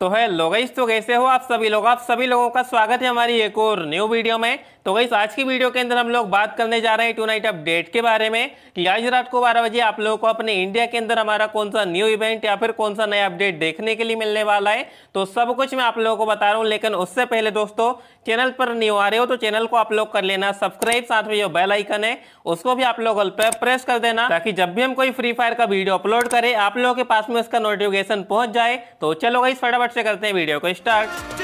तो है लोगाइस तो कैसे हो आप सभी लोग आप सभी लोगों का स्वागत है हमारी एक और न्यू वीडियो में तो गई आज की वीडियो के अंदर हम लोग बात करने जा रहे हैं टू नाइट अपडेट के बारे में कि आज रात को बारह बजे आप लोगों को अपने इंडिया के अंदर हमारा कौन सा न्यू इवेंट या फिर कौन सा नया अपडेट देखने के लिए मिलने वाला है तो सब कुछ मैं आप लोगों को बता रहा हूँ लेकिन उससे पहले दोस्तों चैनल पर न्यू आ रहे हो तो चैनल को आप लोग कर लेना सब्सक्राइब साथ में जो बेल आइकन है उसको भी आप लोग प्रेस कर देना ताकि जब भी हम कोई फ्री फायर का वीडियो अपलोड करें आप लोगों के पास में उसका नोटिफिकेशन पहुंच जाए तो चलो गई फटाफट फटाफट से करते हैं वीडियो को स्टार्ट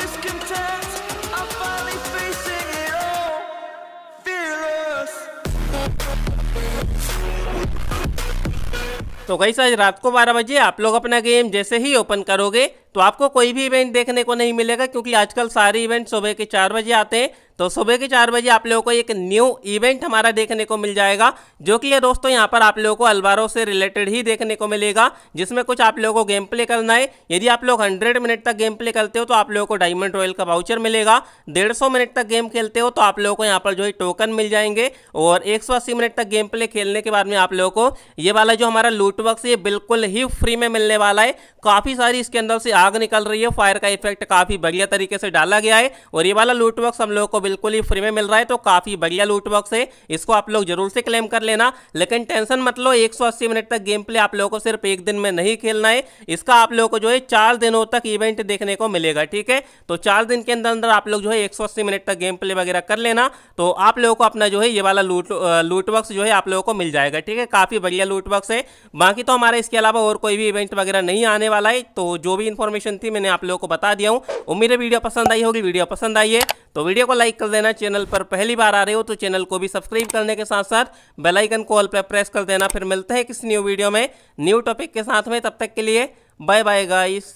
तो कहीं आज रात को 12 बजे आप लोग अपना गेम जैसे ही ओपन करोगे तो आपको कोई भी इवेंट देखने को नहीं मिलेगा क्योंकि आजकल सारे इवेंट सुबह के चार बजे आते हैं तो सुबह के चार बजे आप लोगों को एक न्यू इवेंट हमारा देखने को मिल जाएगा जो कि ये दोस्तों यहाँ पर आप लोगों को अलवारों से रिलेटेड ही देखने को मिलेगा जिसमें कुछ आप लोगों को गेम प्ले करना है यदि आप लोग हंड्रेड मिनट तक गेम प्ले करते हो तो आप लोगों को डायमंड रॉयल का वाउचर मिलेगा डेढ़ मिनट तक गेम खेलते हो तो आप लोगों को यहाँ पर जो है टोकन मिल जाएंगे और एक मिनट तक गेम प्ले खेलने के बाद में आप लोगों को ये वाला जो हमारा लूटवर्क ये बिल्कुल ही फ्री में मिलने वाला है काफ़ी सारी इसके अंदर से आग निकल रही है फायर का इफेक्ट काफ़ी बढ़िया तरीके से डाला गया है और ये वाला लूटवर्क हम लोग को बिल्कुल ही फ्री में मिल रहा है तो काफ़ी बढ़िया लूट बॉक्स है इसको आप लोग जरूर से क्लेम कर लेना लेकिन टेंशन मत लो 180 मिनट तक गेम प्ले आप लोगों को सिर्फ एक दिन में नहीं खेलना है इसका आप लोगों को जो है चार दिनों तक इवेंट देखने को मिलेगा ठीक है तो चार दिन के अंदर अंदर आप लोग जो है एक मिनट तक गेम प्ले वगैरह कर लेना तो आप लोगों को अपना जो है ये वाला लूट लूट बॉक्स जो है आप लोगों को मिल जाएगा ठीक है काफ़ी बढ़िया लूट बॉक्स है बाकी तो हमारे इसके अलावा और कोई भी इवेंट वगैरह नहीं आने वाला है तो जो भी इंफॉर्मेशन थी मैंने आप लोगों को बता दिया हूं उम्मीद है वीडियो पसंद आई होगी वीडियो पसंद आई है तो वीडियो को लाइक कर देना चैनल पर पहली बार आ रहे हो तो चैनल को भी सब्सक्राइब करने के साथ साथ बेलाइकन ऑल पर प्रेस कर देना फिर मिलते हैं किसी न्यू वीडियो में न्यू टॉपिक के साथ में तब तक के लिए बाय बाय गाइस